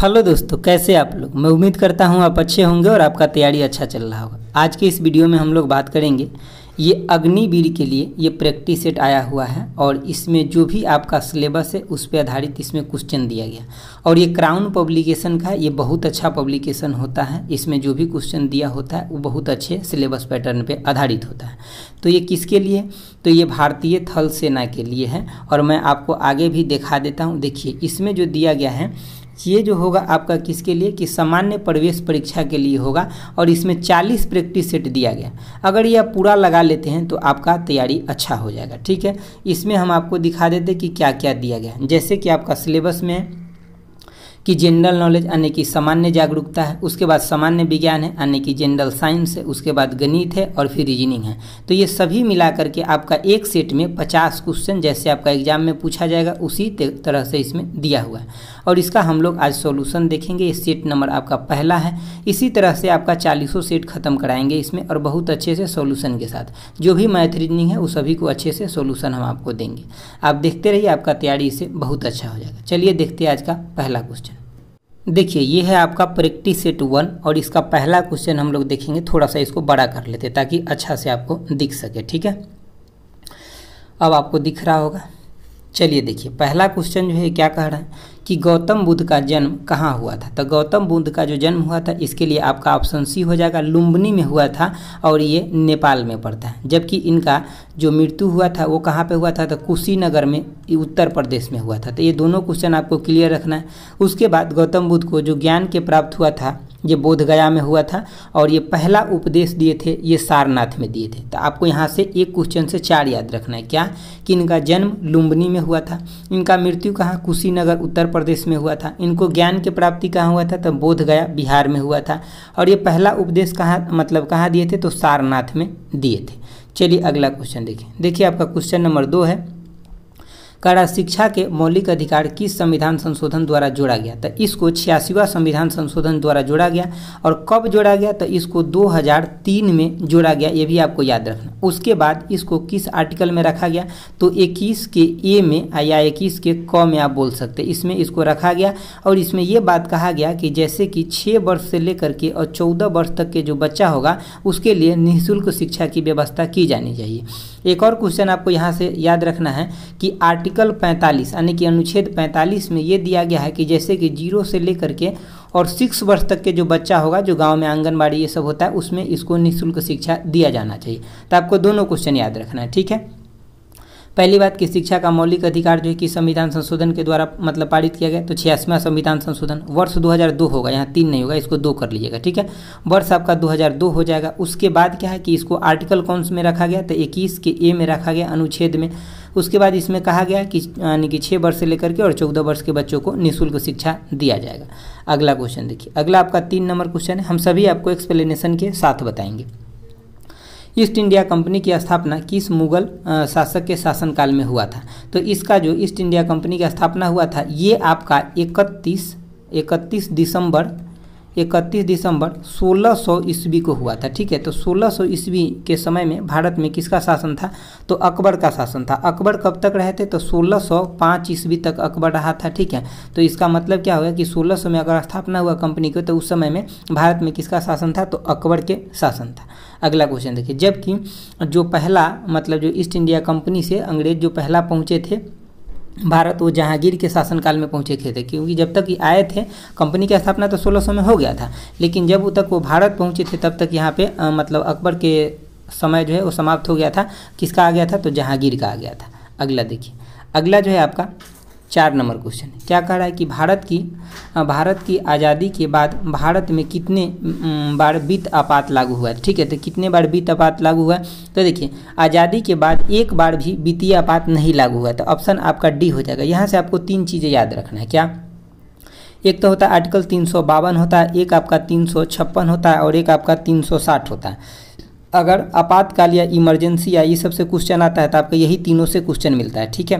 hello दोस्तों कैसे आप लोग मैं उम्मीद करता हूँ आप अच्छे होंगे और आपका तैयारी अच्छा चल रहा होगा आज के इस वीडियो में हम लोग बात करेंगे ये अग्निवीर के लिए ये प्रैक्टिस सेट आया हुआ है और इसमें जो भी आपका सिलेबस है उस पर आधारित इसमें क्वेश्चन दिया गया और ये क्राउन पब्लिकेशन का ये बहुत अच्छा पब्लिकेशन होता है इसमें जो भी क्वेश्चन दिया होता है वो बहुत अच्छे सिलेबस पैटर्न पे आधारित होता है तो ये किसके लिए तो ये भारतीय थल सेना के लिए है और मैं आपको आगे भी दिखा देता हूँ देखिए इसमें जो दिया गया है ये जो होगा आपका किसके लिए कि सामान्य प्रवेश परीक्षा के लिए होगा और इसमें 40 प्रैक्टिस सेट दिया गया अगर ये आप पूरा लगा लेते हैं तो आपका तैयारी अच्छा हो जाएगा ठीक है इसमें हम आपको दिखा देते कि क्या क्या दिया गया जैसे कि आपका सिलेबस में कि जनरल नॉलेज यानी कि सामान्य जागरूकता है उसके बाद सामान्य विज्ञान है यानी कि जनरल साइंस है उसके बाद गणित है और फिर रीजनिंग है तो ये सभी मिला करके आपका एक सेट में पचास क्वेश्चन जैसे आपका एग्जाम में पूछा जाएगा उसी तरह से इसमें दिया हुआ है और इसका हम लोग आज सोल्यूशन देखेंगे ये सेट नंबर आपका पहला है इसी तरह से आपका चालीसों सेट खत्म कराएंगे इसमें और बहुत अच्छे से सोल्यूशन के साथ जो भी मैथ रीजनिंग है उस सभी को अच्छे से सोल्यूशन हम आपको देंगे आप देखते रहिए आपका तैयारी इसे बहुत अच्छा हो जाएगा चलिए देखते हैं आज का पहला क्वेश्चन देखिए ये है आपका प्रैक्टिस सेट वन और इसका पहला क्वेश्चन हम लोग देखेंगे थोड़ा सा इसको बड़ा कर लेते ताकि अच्छा से आपको दिख सके ठीक है अब आपको दिख रहा होगा चलिए देखिए पहला क्वेश्चन जो है क्या कह रहा है कि गौतम बुद्ध का जन्म कहाँ हुआ था तो गौतम बुद्ध का जो जन्म हुआ था इसके लिए आपका ऑप्शन सी हो जाएगा लुम्बनी में हुआ था और ये नेपाल में पड़ता है जबकि इनका जो मृत्यु हुआ था वो कहाँ पे हुआ था तो कुशीनगर में उत्तर प्रदेश में हुआ था तो ये दोनों क्वेश्चन आपको क्लियर रखना है उसके बाद गौतम बुद्ध को जो ज्ञान के प्राप्त हुआ था ये बोधगया में हुआ था और ये पहला उपदेश दिए थे ये सारनाथ में दिए थे तो आपको यहाँ से एक क्वेश्चन से चार याद रखना है क्या कि इनका जन्म लुम्बनी में हुआ था इनका मृत्यु कहाँ कुशीनगर उत्तर प्रदेश में हुआ था इनको ज्ञान की प्राप्ति कहाँ हुआ था तो बोध गया बिहार में हुआ था और ये पहला उपदेश कहाँ मतलब कहाँ दिए थे तो सारनाथ में दिए थे चलिए अगला क्वेश्चन देखिए देखिए आपका क्वेश्चन नंबर दो है कड़ा शिक्षा के मौलिक अधिकार किस संविधान संशोधन द्वारा जोड़ा गया तो इसको छियासीवा संविधान संशोधन द्वारा जोड़ा गया और कब जोड़ा गया तो इसको 2003 में जोड़ा गया ये भी आपको याद रखना उसके बाद इसको किस आर्टिकल में रखा गया तो 21 के ए में या इक्कीस के क में आप बोल सकते इसमें इसको रखा गया और इसमें यह बात कहा गया कि जैसे कि छः वर्ष से लेकर के और चौदह वर्ष तक के जो बच्चा होगा उसके लिए निःशुल्क शिक्षा की व्यवस्था की जानी चाहिए एक और क्वेश्चन आपको यहाँ से याद रखना है कि आर्टिकल 45 यानी कि अनुच्छेद 45 में ये दिया गया है कि जैसे कि जीरो से लेकर के और सिक्स वर्ष तक के जो बच्चा होगा जो गांव में आंगनबाड़ी ये सब होता है उसमें इसको निःशुल्क शिक्षा दिया जाना चाहिए तो आपको दोनों क्वेश्चन याद रखना है ठीक है पहली बात कि शिक्षा का मौलिक अधिकार जो है कि संविधान संशोधन के द्वारा मतलब पारित किया गया तो छियासवां संविधान संशोधन वर्ष 2002 होगा यहाँ तीन नहीं होगा इसको दो कर लीजिएगा ठीक है वर्ष आपका 2002 हो जाएगा उसके बाद क्या है कि इसको आर्टिकल कौन में रखा गया तो इक्कीस के ए में रखा गया अनुच्छेद में उसके बाद इसमें कहा गया कि यानी कि छः वर्ष से लेकर के और चौदह वर्ष के बच्चों को निःशुल्क शिक्षा दिया जाएगा अगला क्वेश्चन देखिए अगला आपका तीन नंबर क्वेश्चन है हम सभी आपको एक्सप्लेनेशन के साथ बताएंगे ईस्ट इंडिया कंपनी की स्थापना किस मुगल शासक के शासनकाल में हुआ था तो इसका जो ईस्ट इंडिया कंपनी की स्थापना हुआ था ये आपका इकतीस इकतीस दिसंबर इकतीस दिसंबर 1600 सौ ईस्वी को हुआ था ठीक है तो 1600 सौ ईस्वी के समय में भारत में किसका शासन था तो अकबर का शासन था अकबर कब तक रहे थे तो 1605 सौ ईस्वी तक अकबर रहा था ठीक है तो इसका मतलब क्या होगा कि 1600 में अगर स्थापना हुआ कंपनी को तो उस समय में भारत में किसका शासन था तो अकबर के शासन था अगला क्वेश्चन देखिए जबकि जो पहला मतलब जो ईस्ट इंडिया कंपनी से अंग्रेज जो पहला पहुँचे थे भारत वो जहांगीर के शासनकाल में पहुंचे थे क्योंकि जब तक ये आए थे कंपनी की स्थापना तो सौ में हो गया था लेकिन जब तक वो भारत पहुंचे थे तब तक यहाँ पे आ, मतलब अकबर के समय जो है वो समाप्त हो गया था किसका आ गया था तो जहांगीर का आ गया था अगला देखिए अगला जो है आपका चार नंबर क्वेश्चन क्या कह रहा है कि भारत की भारत की आज़ादी के बाद भारत में कितने बार वित्त आपात लागू हुआ है ठीक है तो कितने बार वित्त आपात लागू हुआ तो देखिए आज़ादी के बाद एक बार भी वित्तीय आपात नहीं लागू हुआ तो ऑप्शन आपका डी हो जाएगा यहाँ से आपको तीन चीज़ें याद रखना है क्या एक तो होता है आर्टिकल तीन सौ बावन होता है एक आपका तीन सौ छप्पन होता है और एक आपका तीन सौ साठ होता है अगर आपातकाल या इमरजेंसी या ये सबसे क्वेश्चन आता है तो आपका यही तीनों से क्वेश्चन मिलता है ठीक है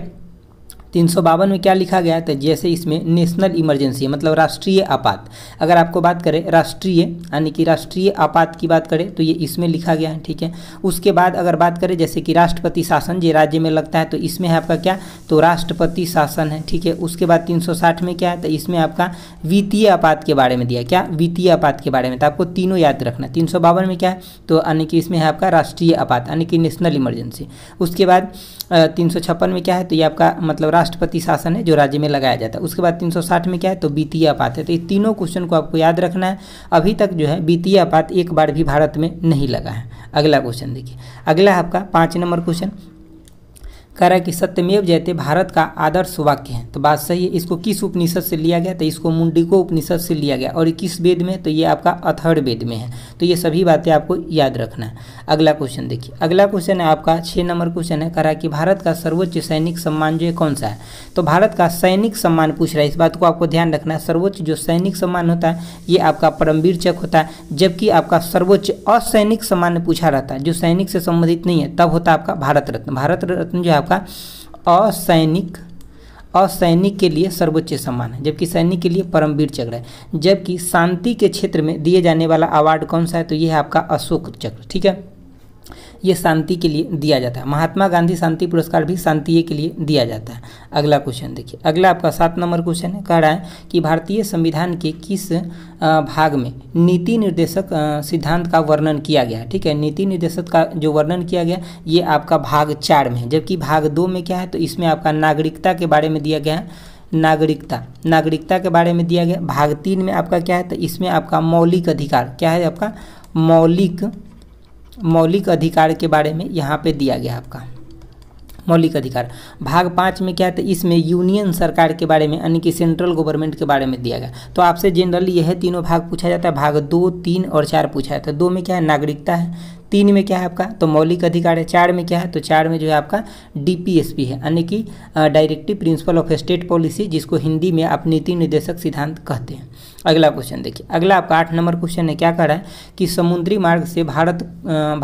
तीन सौ बावन में क्या लिखा गया तो जैसे इसमें नेशनल इमरजेंसी मतलब राष्ट्रीय आपात अगर आपको बात करें राष्ट्रीय यानी कि राष्ट्रीय आपात की बात करें तो ये इसमें लिखा गया है ठीक है उसके बाद अगर बात करें जैसे कि राष्ट्रपति शासन जो राज्य में लगता है तो इसमें है आपका क्या तो राष्ट्रपति शासन है ठीक है उसके बाद तीन में क्या है तो इसमें आपका वित्तीय आपात के बारे में दिया क्या वित्तीय आपात के बारे में तो आपको तीनों याद रखना तीन में क्या है तो यानी कि इसमें है आपका राष्ट्रीय आपात यानी कि नेशनल इमरजेंसी उसके बाद तीन में क्या है तो ये आपका मतलब राष्ट्रपति शासन है जो राज्य में लगाया जाता है उसके बाद 360 में क्या है तो वित्तीय आपात है तो ये तीनों क्वेश्चन को आपको याद रखना है अभी तक जो है वित्तीय आपात एक बार भी भारत में नहीं लगा है अगला क्वेश्चन देखिए अगला आपका पाँच नंबर क्वेश्चन कह रहा है कि सत्यमेव जयते भारत का आदर्श वाक्य है तो बात सही है इसको किस उपनिषद से लिया गया तो इसको मुंडिको उपनिषद से लिया गया और किस वेद में तो ये आपका अथर्ड वेद में है तो ये सभी बातें आपको याद रखना है अगला क्वेश्चन देखिए अगला क्वेश्चन है आपका छः नंबर क्वेश्चन है करा कि भारत का सर्वोच्च सैनिक सम्मान जो है कौन सा है तो भारत का सैनिक सम्मान पूछ रहा है इस बात को आपको ध्यान रखना है सर्वोच्च जो सैनिक सम्मान होता है ये आपका परमवीर चक होता है जबकि आपका सर्वोच्च असैनिक सम्मान पूछा रहता है जो सैनिक से संबंधित नहीं है तब होता है आपका भारत रत्न भारत रत्न जो है आपका असैनिक असैनिक के लिए सर्वोच्च सम्मान है जबकि सैनिक के लिए परमवीर चक्र है जबकि शांति के क्षेत्र में दिए जाने वाला अवार्ड कौन सा है तो ये है आपका अशोक चक्र ठीक है ये शांति के लिए दिया जाता है महात्मा गांधी शांति पुरस्कार भी शांति के लिए दिया जाता है अगला क्वेश्चन देखिए अगला आपका सात नंबर क्वेश्चन है कह रहा है कि भारतीय संविधान के किस भाग में नीति निर्देशक सिद्धांत का वर्णन किया गया है ठीक है नीति निर्देशक का जो वर्णन किया गया ये आपका भाग चार में है जबकि भाग दो में क्या है तो इसमें आपका नागरिकता के बारे में दिया गया है नागरिकता नागरिकता के बारे में दिया गया भाग तीन में आपका क्या है तो इसमें आपका मौलिक अधिकार क्या है आपका मौलिक मौलिक अधिकार के बारे में यहाँ पे दिया गया आपका मौलिक अधिकार भाग पाँच में क्या था तो इसमें यूनियन सरकार के बारे में यानी कि सेंट्रल गवर्नमेंट के बारे में दिया गया तो आपसे जनरली यह तीनों भाग पूछा जाता है भाग दो तीन और चार पूछा जाता है दो में क्या है नागरिकता है तीन में क्या है आपका तो मौलिक अधिकार है चार में क्या है तो चार में जो है आपका डीपीएसपी है यानी कि directive principle of state policy जिसको हिंदी में आप नीति निर्देशक सिद्धांत कहते हैं अगला क्वेश्चन देखिए अगला आपका आठ नंबर क्वेश्चन है क्या कर रहा है कि समुद्री मार्ग से भारत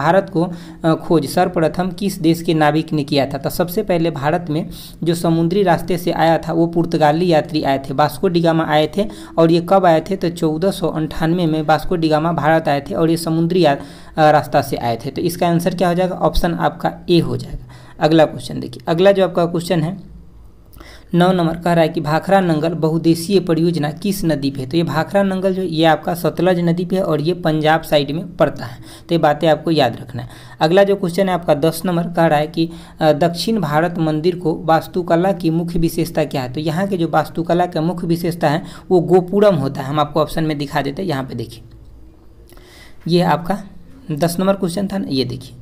भारत को खोज सर्वप्रथम किस देश के नाविक ने किया था तो सबसे पहले भारत में जो समुद्री रास्ते से आया था वो पुर्तगाली यात्री आए थे बास्को डिगामा आए थे और ये कब आए थे तो चौदह में बास्को डिगामा भारत आए थे और ये समुद्री रास्ता से आए थे तो इसका आंसर क्या हो जाएगा ऑप्शन आपका ए हो जाएगा अगला क्वेश्चन देखिए अगला जो आपका क्वेश्चन है नौ नंबर कह रहा है कि भाखरा नंगल बहुदेशीय परियोजना किस नदी पे है तो ये भाखरा नंगल जो ये आपका सतलज नदी पे है और ये पंजाब साइड में पड़ता है तो ये बातें आपको याद रखना है अगला जो क्वेश्चन है आपका दस नंबर कह रहा है कि दक्षिण भारत मंदिर को वास्तुकला की मुख्य विशेषता क्या है तो यहाँ के जो वास्तुकला का मुख्य विशेषता है वो गोपुरम होता है हम आपको ऑप्शन में दिखा देते हैं यहाँ पर देखिए ये आपका दस नंबर क्वेश्चन था ना ये देखिए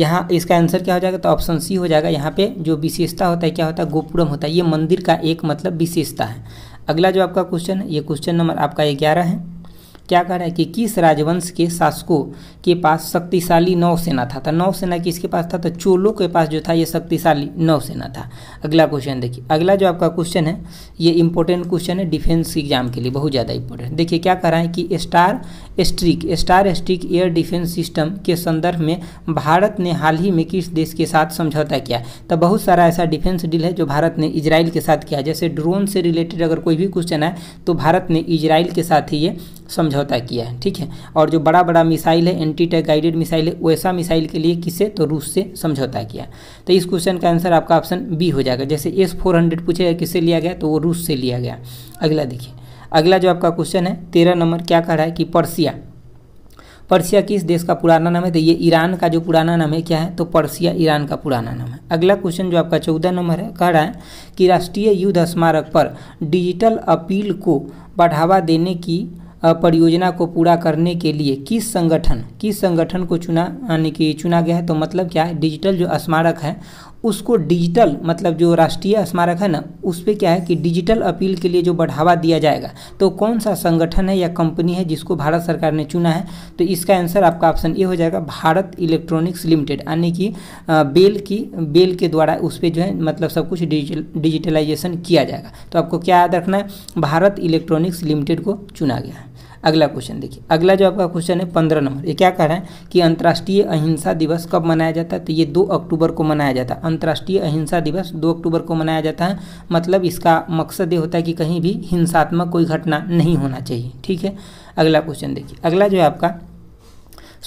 यहाँ इसका आंसर क्या हो जाएगा तो ऑप्शन सी हो जाएगा यहाँ पे जो विशेषता होता है क्या होता है गोपुरम होता है ये मंदिर का एक मतलब विशेषता है अगला जो आपका क्वेश्चन है ये क्वेश्चन नंबर आपका ग्यारह है क्या कह रहा है कि किस राजवंश के शासकों के पास शक्तिशाली नौसेना था तो नौसेना किसके पास था तो चोलों के पास जो था ये शक्तिशाली नौसेना था अगला क्वेश्चन देखिए अगला जो आपका क्वेश्चन है ये इंपॉर्टेंट क्वेश्चन है डिफेंस एग्जाम के लिए बहुत ज़्यादा इंपॉर्टेंट देखिए क्या कह रहा है कि star streak star streak air defence system के संदर्भ में भारत ने हाल ही में किस देश के साथ समझौता किया तो बहुत सारा ऐसा डिफेंस डील है जो भारत ने इजराइल के साथ किया जैसे ड्रोन से रिलेटेड अगर कोई भी क्वेश्चन है तो भारत ने इजराइल के साथ ही ये समझ समझौता किया है ठीक है और जो बड़ा बड़ा मिसाइल है एंटी टैक गाइडेड मिसाइल है वैसा मिसाइल के लिए किसे तो रूस से समझौता किया तो इस क्वेश्चन का आंसर आपका ऑप्शन बी हो जाएगा जैसे एस फोर हंड्रेड पूछेगा किससे लिया गया तो वो रूस से लिया गया अगला देखिए अगला जो आपका क्वेश्चन है तेरह नंबर क्या कह रहा है कि पर्सिया पर्सिया किस देश का पुराना नाम है तो ये ईरान का जो पुराना नाम है क्या है तो पर्सिया ईरान का पुराना नाम है अगला क्वेश्चन जो आपका चौदह नंबर है कह रहा है कि राष्ट्रीय युद्ध स्मारक पर डिजिटल अपील को बढ़ावा देने की परियोजना को पूरा करने के लिए किस संगठन किस संगठन को चुना यानी कि चुना गया है तो मतलब क्या है डिजिटल जो स्मारक है उसको डिजिटल मतलब जो राष्ट्रीय स्मारक है ना उस पर क्या है कि डिजिटल अपील के लिए जो बढ़ावा दिया जाएगा तो कौन सा संगठन है या कंपनी है जिसको भारत सरकार ने चुना है तो इसका आंसर आपका ऑप्शन ए हो जाएगा भारत इलेक्ट्रॉनिक्स लिमिटेड यानी कि बेल की बेल के द्वारा उस पर जो है मतलब सब कुछ डिजिटल डिजिटलाइजेशन किया जाएगा तो आपको क्या याद रखना है भारत इलेक्ट्रॉनिक्स लिमिटेड को चुना गया है अगला क्वेश्चन देखिए अगला जो आपका क्वेश्चन है पंद्रह नंबर ये क्या कह रहा है कि अंतर्राष्ट्रीय अहिंसा दिवस कब मनाया जाता है तो ये दो अक्टूबर को मनाया जाता है अंतर्राष्ट्रीय अहिंसा दिवस दो अक्टूबर को मनाया जाता है मतलब इसका मकसद ये होता है कि कहीं भी हिंसात्मक कोई घटना नहीं होना चाहिए ठीक है अगला क्वेश्चन देखिए अगला जो है आपका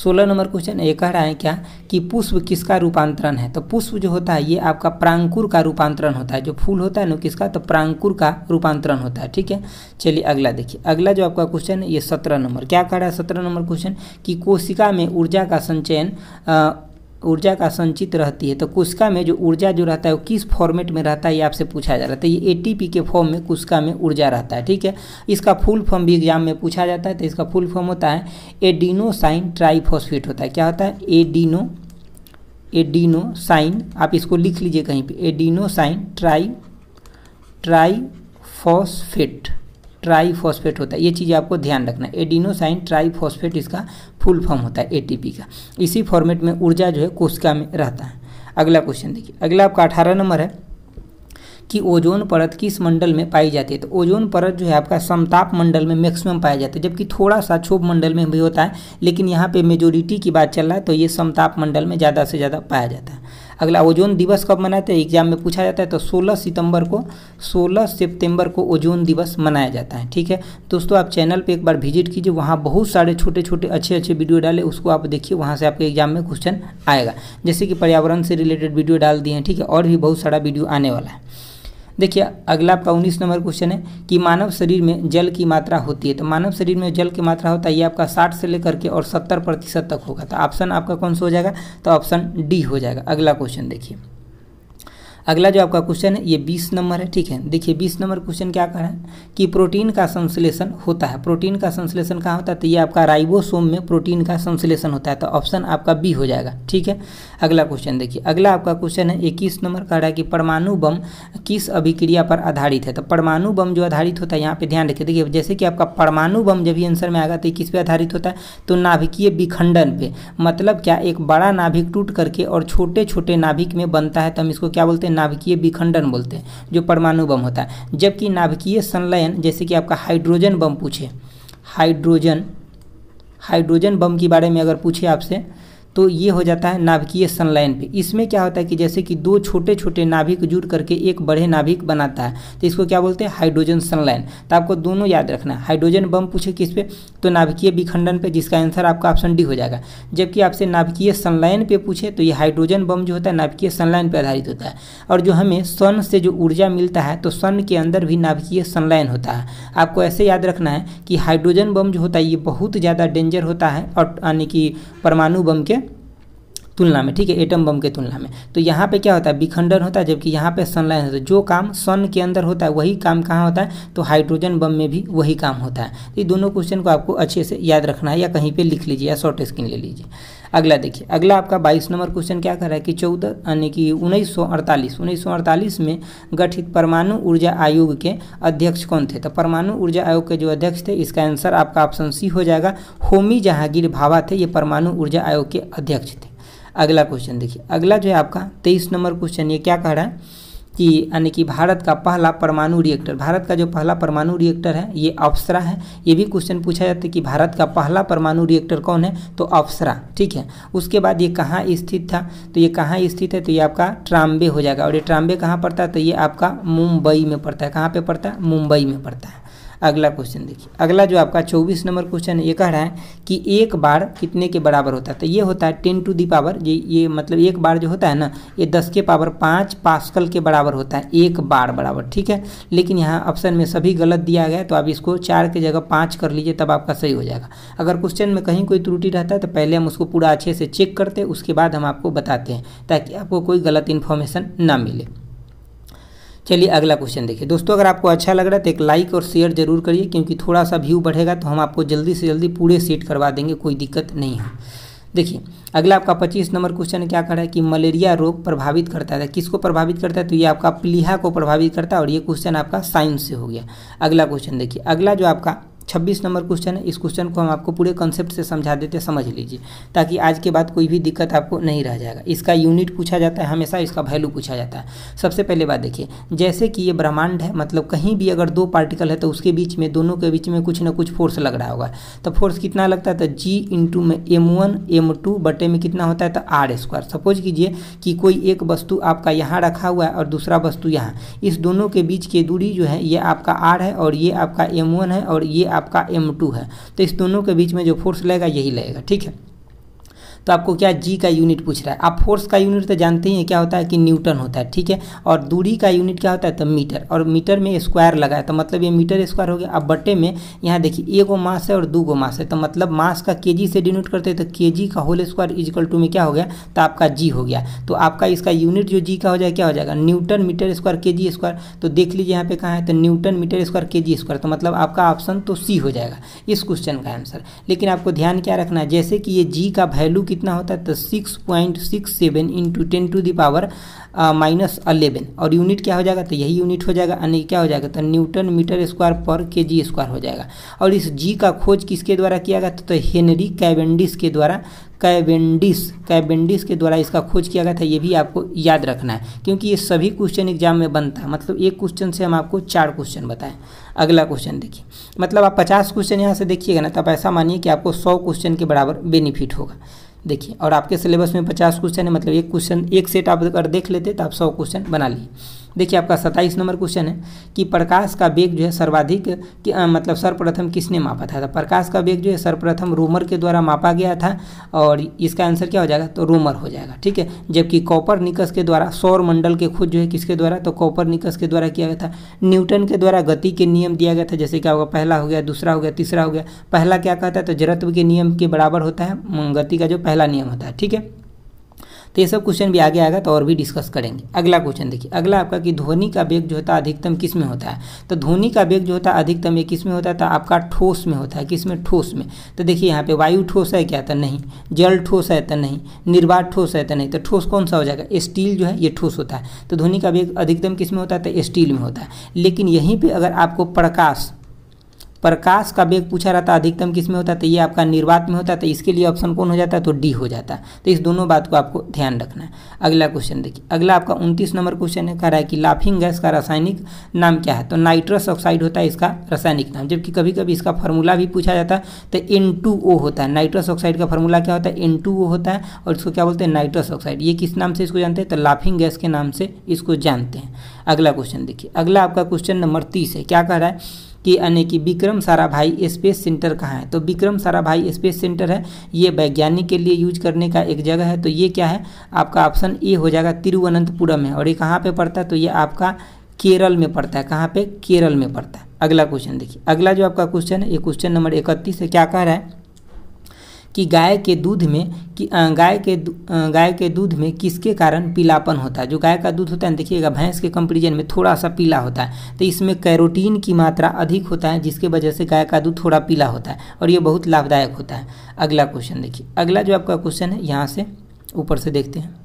सोलह नंबर क्वेश्चन ये कह रहा है क्या कि पुष्प किसका रूपांतरण है तो पुष्प जो होता है ये आपका प्रांकुर का रूपांतरण होता है जो फूल होता है ना किसका तो प्रांकुर का रूपांतरण होता है ठीक है चलिए अगला देखिए अगला जो आपका क्वेश्चन है ये सत्रह नंबर क्या कह रहा है सत्रह नंबर क्वेश्चन कि कोशिका में ऊर्जा का संचयन ऊर्जा का संचित रहती है तो कुशका में जो ऊर्जा जो रहता है वो किस फॉर्मेट में रहता है ये आपसे पूछा जा रहा है तो ये एटीपी के फॉर्म में कुशका में ऊर्जा रहता है ठीक है इसका फुल फॉर्म भी एग्जाम में पूछा जाता है तो इसका फुल फॉर्म होता है एडिनोसाइन ट्राईफॉस्फेट होता है क्या होता है एडिनो एडिनोसाइन आप इसको लिख लीजिए कहीं पर एडिनोसाइन ट्राई फॉस्फेट ट्राईफॉस्फेट होता है ये चीज़ आपको ध्यान रखना है एडिनोसाइन ट्राईफॉस्फेट इसका फुल फॉर्म होता है एटीपी का इसी फॉर्मेट में ऊर्जा जो है कोशिका में रहता है अगला क्वेश्चन देखिए अगला आपका अठारह नंबर है कि ओजोन परत किस मंडल में पाई जाती है तो ओजोन परत जो है आपका समताप मंडल में मैक्सिमम पाया जाता है जबकि थोड़ा सा क्षोभ मंडल में भी होता है लेकिन यहाँ पे मेजोरिटी की बात चल रहा है तो ये समताप मंडल में ज़्यादा से ज़्यादा पाया जाता है अगला ओजोन दिवस कब मनाते हैं एग्जाम में पूछा जाता है तो 16 सितंबर को 16 सितंबर को ओजोन दिवस मनाया जाता है ठीक है दोस्तों आप चैनल पे एक बार विजिट कीजिए वहाँ बहुत सारे छोटे छोटे अच्छे अच्छे वीडियो डाले उसको आप देखिए वहाँ से आपके एग्जाम में क्वेश्चन आएगा जैसे कि पर्यावरण से रिलेटेड वीडियो डाल दिए हैं ठीक है और भी बहुत सारा वीडियो आने वाला है देखिए अगला आपका उन्नीस नंबर क्वेश्चन है कि मानव शरीर में जल की मात्रा होती है तो मानव शरीर में जल की मात्रा होता है ये आपका साठ से लेकर के और सत्तर प्रतिशत तक होगा तो ऑप्शन आपका कौन सा हो जाएगा तो ऑप्शन डी हो जाएगा अगला क्वेश्चन देखिए अगला जो आपका क्वेश्चन है ये बीस नंबर है ठीक है देखिए बीस नंबर क्वेश्चन क्या कह रहा है कि प्रोटीन का संश्लेषण होता है प्रोटीन का संश्लेषण कहाँ होता है तो ये आपका राइबोसोम में प्रोटीन का संश्लेषण होता है तो ऑप्शन आपका बी हो जाएगा ठीक है अगला क्वेश्चन देखिए अगला आपका क्वेश्चन है इक्कीस नंबर कह रहा है कि परमाणु बम किस अभिक्रिया पर आधारित है तो परमाणु बम जो आधारित होता है यहाँ पे ध्यान रखिए देखिए जैसे कि आपका परमाणु बम जब भी आंसर में आएगा तो किस पे आधारित होता है तो नाभिकीय विखंडन पे मतलब क्या एक बड़ा नाभिक टूट करके और छोटे छोटे नाभिक में बनता है तो हम इसको क्या बोलते हैं नाभिकीय विखंडन बोलते हैं जो परमाणु बम होता है जबकि नाभिकीय संलयन जैसे कि आपका हाइड्रोजन बम पूछे हाइड्रोजन हाइड्रोजन बम के बारे में अगर पूछे आपसे तो ये हो जाता है नाभिकीय संलयन पे इसमें क्या होता है कि जैसे कि दो छोटे छोटे नाभिक जुड़ करके एक बड़े नाभिक बनाता है तो इसको क्या बोलते हैं हाइड्रोजन संलयन तो आपको दोनों याद रखना है हाइड्रोजन बम पूछे किस पे तो नाभिकीय विखंडन पे जिसका आंसर आपका ऑप्शन डी हो जाएगा जबकि आपसे नाभिकीय संलयन पे पूछे तो ये हाइड्रोजन बम जो होता है नाभिकीय संलयन पर आधारित होता है और जो हमें सन से जो ऊर्जा मिलता है तो सन के अंदर भी नाभिकीय संलयन होता है आपको ऐसे याद रखना है कि हाइड्रोजन बम जो होता है ये बहुत ज़्यादा डेंजर होता है और यानी कि परमाणु बम के तुलना में ठीक है एटम बम के तुलना में तो यहाँ पे क्या होता है विखंडन होता है जबकि यहाँ पे सनलाइन होता है जो काम सन के अंदर होता है वही काम कहाँ होता है तो हाइड्रोजन बम में भी वही काम होता है तो ये दोनों क्वेश्चन को आपको अच्छे से याद रखना है या कहीं पर लिख लीजिए या शॉर्ट स्क्रीन ले लीजिए अगला देखिए अगला आपका बाईस नंबर क्वेश्चन क्या कर रहा है कि चौदह यानी कि उन्नीस सौ अड़तालीस उन्नीस सौ अड़तालीस में गठित परमाणु ऊर्जा आयोग के अध्यक्ष कौन थे तो परमाणु ऊर्जा आयोग के जो अध्यक्ष थे इसका आंसर आपका ऑप्शन सी हो जाएगा होमी जहांगीर भाभा थे ये परमाणु ऊर्जा आयोग के अध्यक्ष थे अगला क्वेश्चन देखिए अगला जो है आपका तेईस नंबर क्वेश्चन ये क्या कह रहा है कि यानी कि भारत का पहला परमाणु रिएक्टर भारत का जो पहला परमाणु रिएक्टर है ये अप्सरा है ये भी क्वेश्चन पूछा जाता है कि भारत का पहला परमाणु रिएक्टर कौन है तो अप्सरा ठीक है उसके बाद ये कहाँ स्थित था तो ये कहाँ स्थित है तो ये आपका ट्राम्बे हो जाएगा और ये ट्राम्बे कहाँ पड़ता है तो ये आपका मुंबई में पड़ता है कहाँ पर पड़ता है मुंबई में पड़ता है अगला क्वेश्चन देखिए अगला जो आपका चौबीस नंबर क्वेश्चन है ये कह रहा है कि एक बार कितने के बराबर होता है तो ये होता है टेन टू दी पावर ये ये मतलब एक बार जो होता है ना ये दस के पावर पाँच पास्कल के बराबर होता है एक बार बराबर ठीक है लेकिन यहाँ ऑप्शन में सभी गलत दिया गया तो आप इसको चार के जगह पाँच कर लीजिए तब आपका सही हो जाएगा अगर क्वेश्चन में कहीं कोई त्रुटि रहता है तो पहले हम उसको पूरा अच्छे से चेक करते हैं उसके बाद हम आपको बताते हैं ताकि आपको कोई गलत इन्फॉर्मेशन ना मिले चलिए अगला क्वेश्चन देखिए दोस्तों अगर आपको अच्छा लग रहा है तो एक लाइक और शेयर जरूर करिए क्योंकि थोड़ा सा व्यू बढ़ेगा तो हम आपको जल्दी से जल्दी पूरे सेट करवा देंगे कोई दिक्कत नहीं है देखिए अगला आपका 25 नंबर क्वेश्चन क्या कर रहा है कि मलेरिया रोग प्रभावित करता है किसको प्रभावित करता है तो ये आपका प्लीहा को प्रभावित करता है और ये क्वेश्चन आपका साइंस से हो गया अगला क्वेश्चन देखिए अगला जो आपका छब्बीस नंबर क्वेश्चन है इस क्वेश्चन को हम आपको पूरे कंसेप्ट से समझा देते समझ लीजिए ताकि आज के बाद कोई भी दिक्कत आपको नहीं रह जाएगा इसका यूनिट पूछा जाता है हमेशा इसका वैल्यू पूछा जाता है सबसे पहले बात देखिए जैसे कि ये ब्रह्मांड है मतलब कहीं भी अगर दो पार्टिकल है तो उसके बीच में दोनों के बीच में कुछ ना कुछ फोर्स लग रहा होगा तो फोर्स कितना लगता है तो जी इंटू में एम वन एम टू बटे में कितना होता है तो आर स्क्वायर सपोज कीजिए कि कोई एक वस्तु आपका यहाँ रखा हुआ है और दूसरा वस्तु यहाँ इस दोनों के बीच की दूरी जो है ये आपका आर है और ये आपका एम वन है और ये आपका एम टू है तो इस दोनों के बीच में जो फोर्स लगेगा यही लगेगा ठीक है तो आपको क्या जी का यूनिट पूछ रहा है आप फोर्स का यूनिट तो जानते ही हैं क्या होता है कि न्यूटन होता है ठीक है और दूरी का यूनिट क्या होता है तो मीटर और मीटर में स्क्वायर लगा है तो मतलब ये मीटर स्क्वायर हो गया अब बटे में यहाँ देखिए गो मास है और दो गो मास है तो मतलब मास का के से डिनोट करते हैं तो के का होल स्क्वायर इजिकल टू में क्या हो गया तो आपका जी हो गया तो आपका इसका यूनिट जो जी का हो जाए क्या हो जाएगा न्यूटन मीटर स्क्वायर के जी स्क्वायर तो देख लीजिए यहाँ पे कहाँ है तो न्यूटन मीटर स्क्वायर के जी स्क्वायर तो मतलब आपका ऑप्शन तो सी हो जाएगा इस क्वेश्चन का आंसर लेकिन आपको ध्यान क्या रखना है जैसे कि ये जी का वैल्यू कितना होता है तो six point six seven into ten to the power minus eleven और यूनिट क्या हो जाएगा तो यही यूनिट हो जाएगा यानी क्या हो जाएगा तो न्यूटन मीटर स्क्वायर पर के जी स्क्वायर हो जाएगा और इस जी का खोज किसके द्वारा किया गया तो हेनरी कैवेंडिस के द्वारा कैबेंडिस कैबेंडिस के द्वारा इसका खोज किया गया था ये भी आपको याद रखना है क्योंकि ये सभी क्वेश्चन एग्जाम में बनता है मतलब एक क्वेश्चन से हम आपको चार क्वेश्चन बताएं अगला क्वेश्चन देखिए मतलब आप पचास क्वेश्चन यहाँ से देखिएगा ना तो आप ऐसा मानिए कि आपको सौ क्वेश्चन के बराबर बेनिफिट होगा देखिए और आपके सिलेबस में पचास क्वेश्चन है मतलब एक क्वेश्चन एक सेट आप अगर देख लेते तो आप सौ क्वेश्चन बना लिए देखिए आपका सत्ताईस नंबर क्वेश्चन है कि प्रकाश का वेग जो है सर्वाधिक कि, आ, मतलब सर्वप्रथम किसने मापा था तो प्रकाश का वेग जो है सर्वप्रथम रोमर के द्वारा मापा गया था और इसका आंसर क्या हो जाएगा तो रोमर हो जाएगा ठीक है जबकि कॉपर निकस के द्वारा सौर मंडल के खुद जो है किसके द्वारा तो कॉपर निकस के द्वारा किया गया था न्यूटन के द्वारा गति के नियम दिया गया था जैसे क्या होगा पहला हो गया दूसरा हो गया तीसरा हो गया पहला क्या कहता है तो जड़त्व के नियम के बराबर होता है गति का जो पहला नियम होता है ठीक है तो ये सब क्वेश्चन भी आगे आएगा तो और भी डिस्कस करेंगे अगला क्वेश्चन देखिए अगला आपका कि ध्वनि का वेग जो होता है अधिकतम किस में होता है तो ध्वनि का वेग जो होता है अधिकतम ये किस में होता है तो आपका ठोस में होता है किस में ठोस में तो देखिए यहाँ पे वायु ठोस है क्या तो नहीं जल ठोस है तो नहीं निर्वात ठोस है तो नहीं तो ठोस कौन सा हो जाएगा स्टील जो है ये ठोस होता है तो ध्वनि का वेग अधिकतम किस में होता है तो स्टील में होता है लेकिन यहीं पर अगर आपको प्रकाश प्रकाश का वेग पूछा रहता है अधिकतम किस में होता है तो ये आपका निर्वात में होता है तो इसके लिए ऑप्शन कौन हो जाता है तो डी हो जाता है तो इस दोनों बात को आपको ध्यान रखना है अगला क्वेश्चन देखिए अगला आपका उनतीस नंबर क्वेश्चन है कह रहा है कि लाफिंग गैस का रासायनिक नाम क्या है तो नाइट्रस ऑक्साइड होता है इसका रासायनिक नाम जबकि कभी कभी इसका फॉर्मूला भी पूछा जाता है तो एन होता है नाइट्रस ऑक्साइड का फॉर्मूला क्या होता है एन होता है और इसको क्या बोलते हैं नाइट्रस ऑक्साइड ये किस नाम से इसको जानते हैं तो लाफिंग गैस के नाम से इसको जानते हैं अगला क्वेश्चन देखिए अगला आपका क्वेश्चन नंबर तीस है क्या कह रहा है कि यानी कि विक्रम साराभाई स्पेस सेंटर कहाँ है तो विक्रम साराभाई स्पेस सेंटर है ये वैज्ञानिक के लिए यूज करने का एक जगह है तो ये क्या है आपका ऑप्शन ए हो जाएगा तिरुवनंतपुरम है और ये कहाँ पर पड़ता है तो ये आपका केरल में पड़ता है कहाँ पर केरल में पड़ता है अगला क्वेश्चन देखिए अगला जो आपका क्वेश्चन है ये क्वेश्चन नंबर इकतीस है क्या कह रहा है कि गाय के दूध में कि गाय के गाय के दूध में किसके कारण पीलापन होता है जो गाय का दूध होता है देखिएगा भैंस के कंपेरिजन में थोड़ा सा पीला होता है तो इसमें कैरोटीन की मात्रा अधिक होता है जिसके वजह से गाय का दूध थोड़ा पीला होता है और ये बहुत लाभदायक होता है अगला क्वेश्चन देखिए अगला जो आपका क्वेश्चन है यहाँ से ऊपर से देखते हैं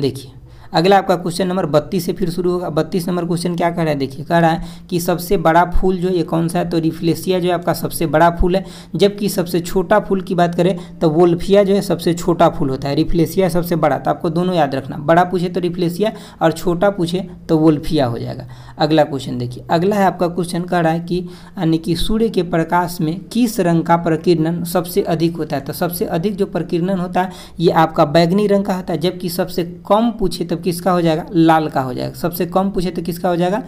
देखिए अगला आपका क्वेश्चन नंबर बत्तीस से फिर शुरू होगा बत्तीस नंबर क्वेश्चन क्या कह रहा है देखिए कह रहा है कि सबसे बड़ा फूल जो ये कौन सा है तो रिफ्लेसिया जो है आपका सबसे बड़ा फूल है जबकि सबसे छोटा फूल की बात करें तो वोल्फिया जो है सबसे छोटा फूल होता है रिफ्लेसिया सबसे बड़ा तो आपको दोनों याद रखना बड़ा पूछे तो रिफ्लेसिया और छोटा पूछे तो वोल्फिया हो जाएगा अगला क्वेश्चन देखिए अगला है आपका क्वेश्चन कह रहा है कि यानी कि सूर्य के प्रकाश में किस रंग का प्रकीर्णन सबसे अधिक होता है तो सबसे अधिक जो प्रकीर्णन होता है ये आपका बैगनी रंग का होता है जबकि सबसे कम पूछे तो किसका हो जाएगा लाल का हो जाएगा सबसे कम पूछे तो किसका हो जाएगा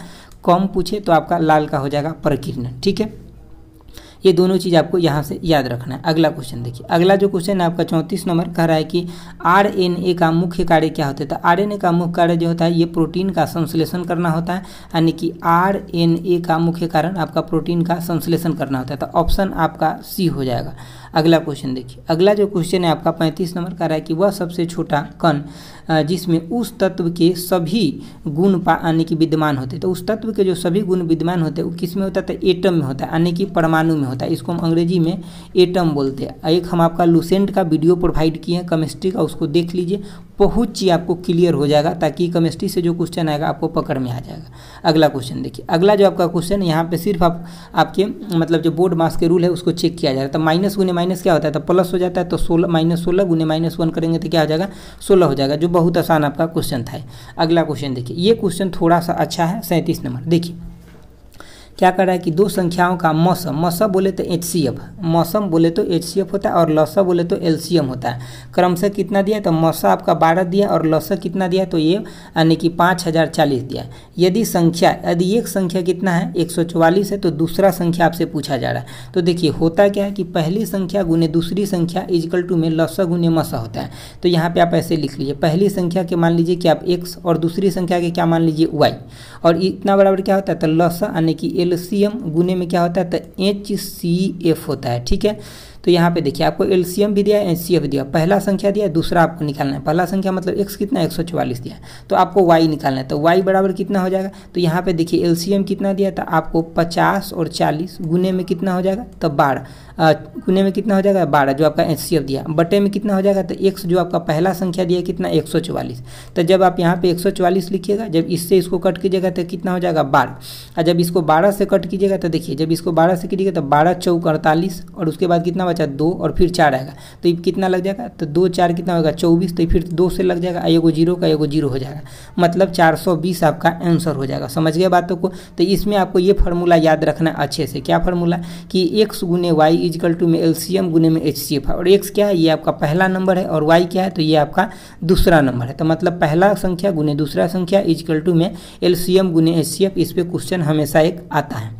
कम पूछे तो आपका लाल का हो जाएगा प्रकीर्ण ठीक है ये दोनों चीज़ आपको यहाँ से याद रखना है अगला क्वेश्चन देखिए अगला जो क्वेश्चन है आपका चौंतीस नंबर कह रहा है कि आर एन ए का मुख्य कार्य क्या होता है तो आर एन ए का मुख्य कार्य जो होता है ये प्रोटीन का संश्लेषण करना होता है यानी कि आर एन ए का मुख्य कारण आपका प्रोटीन का संश्लेषण करना होता है तो ऑप्शन आपका सी हो जाएगा अगला क्वेश्चन देखिए अगला जो क्वेश्चन है आपका पैंतीस नंबर का रहा है कि वह सबसे छोटा कण जिसमें उस तत्व के सभी गुण पा यानी कि विद्यमान होते तो उस तत्व के जो सभी गुण विद्यमान होते हैं वो किस में होता है तो एटम में होता है यानी कि परमाणु में होता है इसको हम अंग्रेजी में एटम बोलते हैं एक हम आपका लूसेंट का वीडियो प्रोवाइड किए हैं केमिस्ट्री का उसको देख लीजिए बहुत चीज़ आपको क्लियर हो जाएगा ताकि केमिस्ट्री से जो क्वेश्चन आएगा आपको पकड़ में आ जाएगा अगला क्वेश्चन देखिए अगला जो आपका क्वेश्चन यहाँ पे सिर्फ आप आपके मतलब जो बोर्ड मास के रूल है उसको चेक किया जाएगा तो माइनस गुने माइनस क्या होता है तो प्लस हो जाता है तो सोलह माइनस सोलह गुने माइनस वन करेंगे तो क्या हो जाएगा सोलह हो जाएगा जो बहुत आसान आपका क्वेश्चन था अगला क्वेश्चन देखिए ये क्वेश्चन थोड़ा सा अच्छा है सैंतीस नंबर देखिए क्या कर रहा है कि दो संख्याओं का मौसम मौसम बोले तो एच सी एफ मौसम बोले तो एच सी एफ होता है और लसा बोले तो एल सी एम होता है क्रमशः कितना दिया तो मौसम आपका बारह दिया और लसा कितना दिया तो ये यानी कि पाँच हज़ार चालीस दिया यदि संख्या यदि एक संख्या कितना है एक सौ चौवालीस है तो दूसरा संख्या आपसे पूछा जा रहा है तो देखिए होता क्या है कि पहली संख्या गुने दूसरी संख्या इजकल टू में लसा गुने मसा होता है तो यहाँ पर आप ऐसे लिख लीजिए पहली संख्या के मान लीजिए कि आप एक्स और दूसरी संख्या के क्या मान लीजिए वाई और इतना बराबर क्या होता है तो लसा यानी कि एल एल्सियम गुने में क्या होता है तो एच सी एफ होता है ठीक है तो यहाँ पे देखिए आपको एलसीएम भी दिया है सी एफ दिया पहला संख्या दिया दूसरा आपको निकालना है पहला संख्या मतलब एक्स कितना एक सौ दिया तो आपको वाई निकालना है तो वाई बराबर कितना हो जाएगा तो यहाँ पे देखिए एल कितना दिया था आपको पचास और चालीस गुने में कितना हो जाएगा तो बारह गुने में कितना हो जाएगा बारह जो आपका एच दिया बटे में कितना हो जाएगा तो एक्स जो आपका पहला संख्या दिया कितना एक सौ तो जब आप यहाँ पे एक सौ लिखिएगा जब इससे इसको कट कीजिएगा तो कितना हो जाएगा बारह और जब इसको बारह से कट कीजिएगा तो देखिए जब इसको बारह से कीजिएगा तो बारह चौक अड़तालीस और उसके बाद कितना बचा दो और फिर चार आएगा तो ये कितना लग जाएगा तो दो चार कितना होगा चौबीस तो फिर दो से लग जाएगा एगो जीरो का एगो जीरो हो जाएगा मतलब चार सौ बीस आपका आंसर हो जाएगा समझ गया बातों को तो इसमें आपको ये फार्मूला याद रखना अच्छे से क्या फार्मूला कि एक्स गुने वाई इजकल टू में एल सी एम गुने में एच सी एफ और एक्स क्या है ये आपका पहला नंबर है और वाई क्या है तो ये आपका दूसरा नंबर है तो मतलब पहला संख्या गुने दूसरा संख्या इजकल टू में एल सी एम गुने एच सी एफ इस पर क्वेश्चन हमेशा एक आता है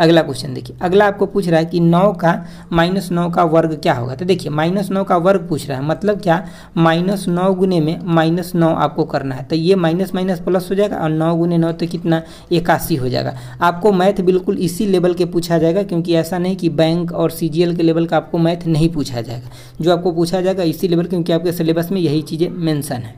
अगला क्वेश्चन देखिए अगला आपको पूछ रहा है कि नौ का माइनस नौ का वर्ग क्या होगा तो देखिए माइनस नौ का वर्ग पूछ रहा है मतलब क्या माइनस नौ गुने में माइनस नौ आपको करना है तो ये माइनस माइनस प्लस हो जाएगा और नौ गुने नौ तो कितना इक्यासी हो जाएगा आपको मैथ बिल्कुल इसी लेवल के पूछा जाएगा क्योंकि ऐसा नहीं कि बैंक और सी के लेवल का आपको मैथ नहीं पूछा जाएगा जो आपको पूछा जाएगा इसी लेवल क्योंकि आपके सिलेबस में यही चीज़ें मैंसन है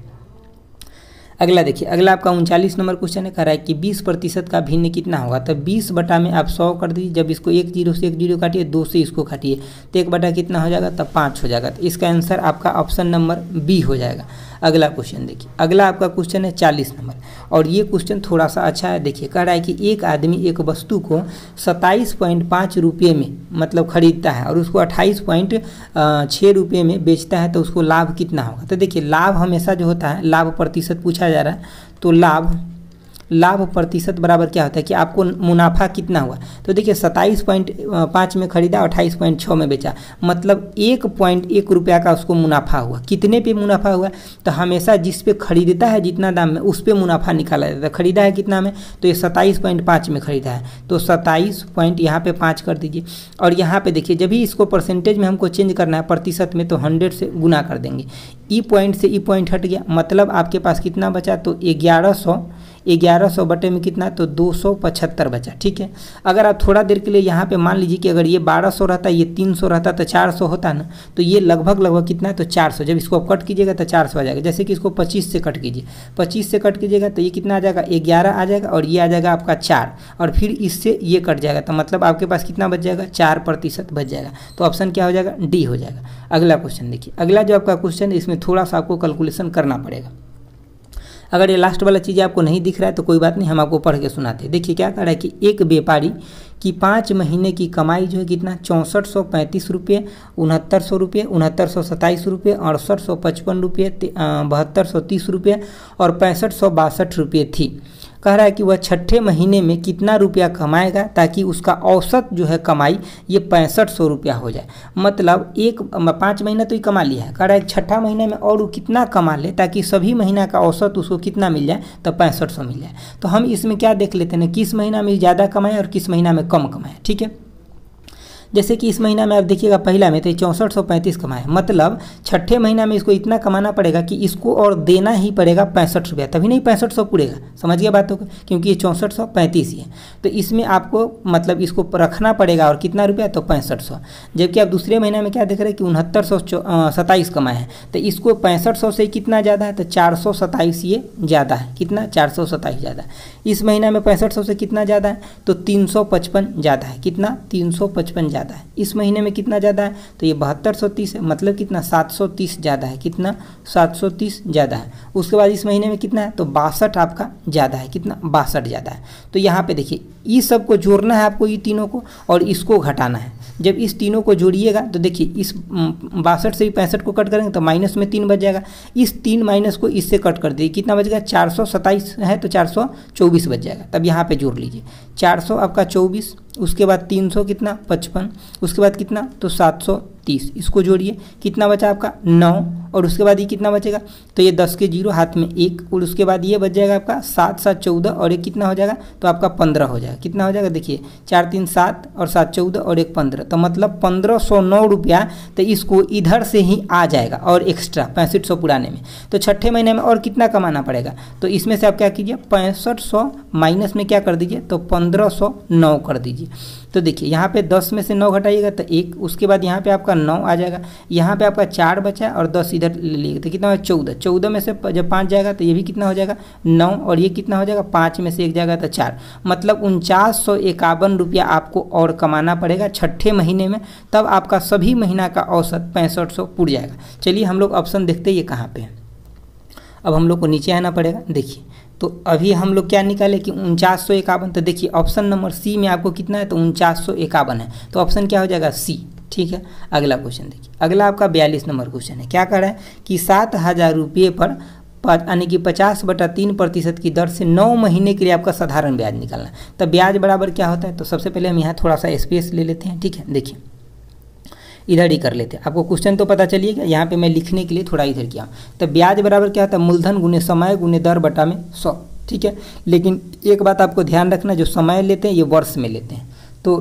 अगला देखिए अगला आपका उनचालीस नंबर क्वेश्चन है कह रहा है कि बीस प्रतिशत का भिन्न कितना होगा तो बीस बटा में आप सौ कर दीजिए जब इसको एक जीरो से एक जीरो काटिए दो से इसको काटिए तो एक बटा कितना हो जाएगा तब तो पाँच हो जाएगा तो इसका आंसर आपका ऑप्शन नंबर बी हो जाएगा अगला क्वेश्चन देखिए अगला आपका क्वेश्चन है चालीस नंबर और ये क्वेश्चन थोड़ा सा अच्छा है देखिए कह रहा है कि एक आदमी एक वस्तु को सत्ताईस पॉइंट पाँच रुपये में मतलब खरीदता है और उसको अट्ठाईस पॉइंट छः रुपये में बेचता है तो उसको लाभ कितना होगा तो देखिए लाभ हमेशा जो होता है लाभ प्रतिशत पूछा जा रहा है तो लाभ लाभ प्रतिशत बराबर क्या होता है कि आपको मुनाफा कितना हुआ तो देखिए सत्ताईस पॉइंट पाँच में खरीदा अट्ठाईस पॉइंट छः में बेचा मतलब एक पॉइंट एक रुपया का उसको मुनाफा हुआ कितने पे मुनाफा हुआ तो हमेशा जिस पे खरीदता है जितना दाम में उस पर मुनाफा निकाला जाता है खरीदा है कितना में तो ये सत्ताईस पॉइंट पाँच में खरीदा है तो सत्ताईस पॉइंट यहाँ पर पाँच कर दीजिए और यहाँ पर देखिए जब भी इसको परसेंटेज में हमको चेंज करना है प्रतिशत में तो हंड्रेड से गुना कर देंगे ई पॉइंट से ई पॉइंट हट गया मतलब आपके पास कितना बचा तो ग्यारह सौ ग्यारह सौ बटे में कितना तो दो सौ पचहत्तर बचा ठीक है अगर आप थोड़ा देर के लिए यहाँ पे मान लीजिए कि अगर ये बारह सौ रहता ये तीन सौ रहता तो चार सौ होता ना तो ये लगभग लगभग कितना है तो चार सौ जब इसको आप कट कीजिएगा तो चार सौ आ जाएगा जैसे कि इसको पच्चीस से कट कीजिए पच्चीस से कट कीजिएगा तो ये कितना आ जाएगा ग्यारह आ जाएगा और ये आ जाएगा आपका चार और फिर इससे ये कट जाएगा तो मतलब आपके पास कितना बच जाएगा चार प्रतिशत बच जाएगा तो ऑप्शन क्या हो जाएगा डी हो जाएगा अगला क्वेश्चन देखिए अगला जो आपका क्वेश्चन है इसमें थोड़ा सा आपको कैलकुलेशन करना पड़ेगा अगर ये लास्ट वाला चीज़ आपको नहीं दिख रहा है तो कोई बात नहीं हम आपको पढ़ के सुनाते देखिए क्या कह रहा है कि एक व्यापारी की पाँच महीने की कमाई जो है कितना चौंसठ सौ पैंतीस रुपये उनहत्तर सौ रुपये उनहत्तर सौ सत्ताईस रुपये अड़सठ सौ पचपन रुपये बहत्तर सौ तीस रुपये और पैंसठ सौ बासठ रुपये थी कह रहा है कि वह छठे महीने में कितना रुपया कमाएगा ताकि उसका औसत जो है कमाई ये पैंसठ सौ रुपया हो जाए मतलब एक पाँच महीना तो ही कमा लिया है कह रहा है छठा महीने में और वो कितना कमा ले ताकि सभी महीना का औसत उसको कितना मिल जाए तो पैंसठ सौ मिल जाए तो हम इसमें क्या देख लेते हैं किस महीना में ज़्यादा कमाए और किस महीना में कम कमाए ठीक है जैसे कि इस महीना में आप देखिएगा पहला में तो चौंसठ सौ पैंतीस कमाए मतलब छठे महीना में इसको इतना कमाना पड़ेगा कि इसको और देना ही पड़ेगा पैंसठ रुपया तभी नहीं पैंसठ सौ पूरेगा समझ गया बातों को क्योंकि ये चौंसठ सौ पैंतीस ही है तो इसमें आपको मतलब इसको रखना पड़ेगा और कितना रुपया तो पैंसठ सौ जबकि आप दूसरे महीना में क्या देख रहे हैं कि उनहत्तर सौ सत्ताईस कमाए हैं तो इसको पैंसठ सौ से कितना ज़्यादा है तो चार सौ सत्ताईस ये ज़्यादा है कितना चार सौ सत्ताईस ज़्यादा इस महीना में पैंसठ सौ से कितना ज़्यादा है तो तीन सौ पचपन ज़्यादा है कितना तीन सौ पचपन ज़्यादा है इस महीने में कितना ज़्यादा है तो ये बहत्तर है मतलब कितना सात सौ तीस ज़्यादा है कितना सात सौ तीस ज़्यादा है उसके बाद इस महीने में कितना है तो बासठ आपका ज़्यादा है कितना बासठ ज़्यादा है तो यहाँ पे देखिए ये को जोड़ना है आपको ये तीनों को और इसको घटाना है जब इस तीनों को जोड़िएगा तो देखिए इस बासठ से पैंसठ को कट करेंगे तो माइनस में तीन बच जाएगा इस तीन माइनस को इससे कट कर दीजिए कितना बच गया चार सौ सत्ताईस है तो चार सौ चौबीस बच जाएगा तब यहाँ पे जोड़ लीजिए चार सौ आपका चौबीस उसके बाद तीन सौ कितना पचपन उसके बाद कितना तो सात सौ तीस इसको जोड़िए कितना बचा आपका नौ और उसके बाद ये कितना बचेगा तो ये दस के जीरो हाथ में एक और उसके बाद ये बच जाएगा आपका सात सात चौदह और एक कितना हो जाएगा तो आपका पंद्रह हो जाएगा कितना हो जाएगा देखिए चार तीन सात और सात चौदह और एक पंद्रह तो मतलब पंद्रह सौ नौ रुपया तो इसको इधर से ही आ जाएगा और एक्स्ट्रा पैंसठ सौ पुराने में तो छठे महीने में और कितना कमाना पड़ेगा तो इसमें से आप क्या कीजिए पैंसठ सौ माइनस में क्या कर दीजिए तो पंद्रह सौ नौ कर दीजिए तो देखिए यहाँ पे दस में से नौ घटाइएगा तो एक उसके बाद यहाँ पे आपका नौ आ जाएगा यहाँ पे आपका चार बचा और दस इधर ले लीजिएगा तो कितना चौदह चौदह में से जब पाँच जाएगा तो ये भी कितना हो जाएगा नौ और ये कितना हो जाएगा पाँच में से एक जाएगा तो चार मतलब उनचास सौ इक्यावन रुपया आपको और कमाना पड़ेगा छठे महीने में तब आपका सभी महीना का औसत पैंसठ सौ पूर जाएगा चलिए हम लोग ऑप्शन देखते ये कहाँ पर अब हम लोग को नीचे आना पड़ेगा देखिए तो अभी हम लोग क्या निकाले कि उनचास सौ इक्यावन तो देखिए ऑप्शन नंबर सी में आपको कितना है तो उनचास सौ इक्यावन है तो ऑप्शन क्या हो जाएगा सी ठीक है अगला क्वेश्चन देखिए अगला आपका बयालीस नंबर क्वेश्चन है क्या कह रहा है कि सात हज़ार रुपये पर यानी कि पचास बटा तीन प्रतिशत की दर से नौ महीने के लिए आपका साधारण ब्याज निकालना है तो ब्याज बराबर क्या होता है तो सबसे पहले हम यहाँ थोड़ा सा स्पेस ले लेते हैं ठीक है देखिए इधर ही कर लेते हैं आपको क्वेश्चन तो पता चलिए यहाँ पे मैं लिखने के लिए थोड़ा इधर किया तो ब्याज बराबर क्या होता है मूलधन गुने समय गुने दर बटा में सौ ठीक है लेकिन एक बात आपको ध्यान रखना जो समय लेते हैं ये वर्ष में लेते हैं तो